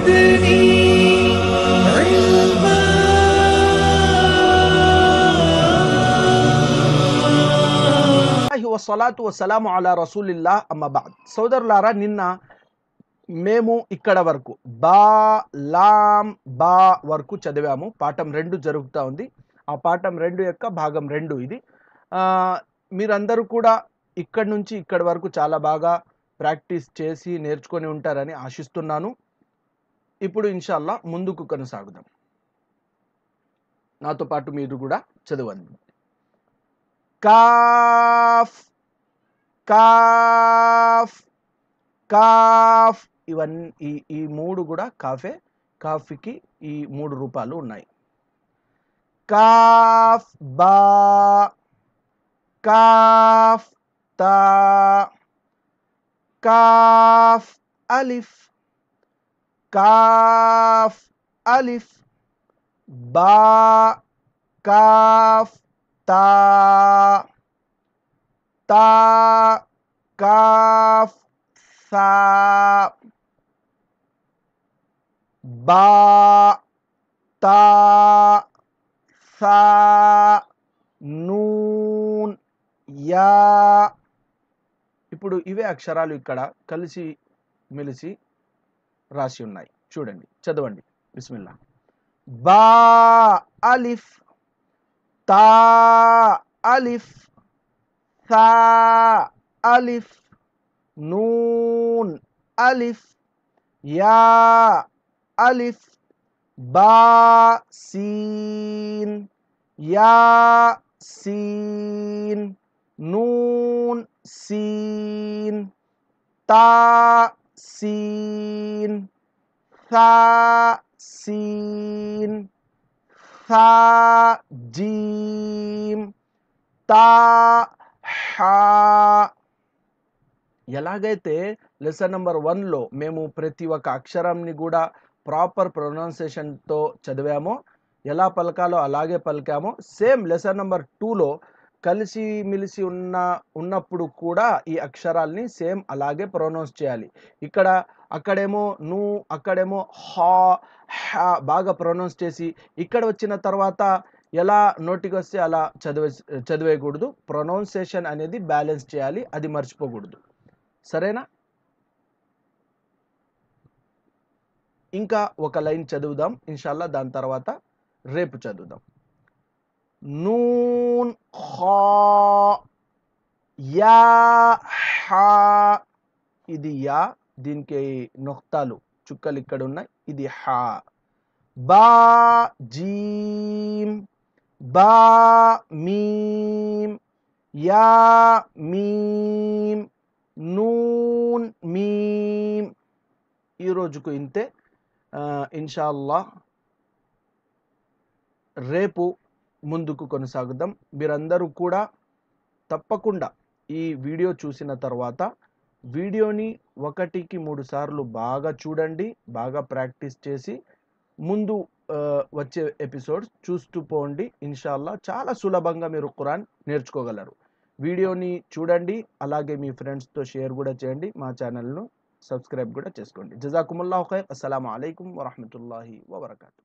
సలాతు علما వసలాము అలా రసూలిల్లా అమ్మబాద్ సోదరులారా నిన్న మేము ఇక్కడ వరకు బా లాం బా వరకు చదివాము పాఠం రెండు జరుగుతూ ఉంది ఆ పాఠం రెండు యొక్క భాగం రెండు ఇది మీరందరూ కూడా ఇక్కడి నుంచి ఇక్కడి వరకు చాలా బాగా ప్రాక్టీస్ చేసి నేర్చుకొని ఉంటారని ఆశిస్తున్నాను ఇప్పుడు ఇన్షాల్లా ముందుకు కొనసాగుదాం నాతో పాటు మీరు కూడా చదవండి కాఫ్ కాఫ్ కాఫ్ ఇవన్నీ ఈ ఈ మూడు కూడా కాఫే కాఫీకి ఈ మూడు రూపాలు ఉన్నాయి కాఫ్ బా కాఫ్ తా కాఫ్ అలిఫ్ కాఫ్ అలిఫ్ బా కాఫ్ తా తా కాఫ్ సా బా తా సా నూన్ యా ఇప్పుడు ఇవే అక్షరాలు ఇక్కడ కలిసి మెలిసి రాసి ఉన్నాయి చూడండి చదవండి బిస్మిల్లా బా అలిఫ్ తా అలిఫ్ సా అలిఫ్ నూన్ అలిఫ్ యా అలిఫ్ బా సీన్ యా సీన్ నూన్ సీన్ తా sin tha sin tha jim ta ha ఎలాగైతే లెసన్ నెంబర్ వన్లో మేము ప్రతి ఒక్క అక్షరంని కూడా ప్రాపర్ ప్రొనౌన్సియేషన్తో చదివామో ఎలా పలకాలో అలాగే పలికామో సేమ్ లెసన్ నెంబర్ టూలో కలిసి మిలిసి ఉన్న ఉన్నప్పుడు కూడా ఈ అక్షరాల్ని సేమ్ అలాగే ప్రొనౌన్స్ చేయాలి ఇక్కడ అక్కడేమో ను అక్కడేమో హా హా బాగా ప్రొనౌన్స్ చేసి ఇక్కడ వచ్చిన తర్వాత ఎలా నోటికి వస్తే అలా చదివే చదివేయకూడదు ప్రొనౌన్సేషన్ అనేది బ్యాలెన్స్ చేయాలి అది మర్చిపోకూడదు సరేనా ఇంకా ఒక లైన్ చదువుదాం ఇన్షాల్లా దాని తర్వాత రేపు చదువుదాం నూన్ యా హా ఇది యా దీనికి నొక్తాలు చుక్కలు ఇక్కడ ఉన్నాయి ఇది హా బా జీమ్ బా మీమ్ యా మీమ్ నూన్ మీమ్ ఈ రోజుకు ఇంతే ఇన్షాల్లా రేపు ముందుకు కొనసాగుదాం మీరందరూ కూడా తప్పకుండా ఈ వీడియో చూసిన తర్వాత వీడియోని ఒకటికి మూడు సార్లు బాగా చూడండి బాగా ప్రాక్టీస్ చేసి ముందు వచ్చే ఎపిసోడ్స్ చూస్తూ పోండి ఇన్షాల్లా చాలా సులభంగా మీరు ఖురాన్ నేర్చుకోగలరు వీడియోని చూడండి అలాగే మీ ఫ్రెండ్స్తో షేర్ కూడా చేయండి మా ఛానల్ను సబ్స్క్రైబ్ కూడా చేసుకోండి జజాకుముల్లా ఖైర్ అస్సలం అయికం వరహమూల వబర్కూ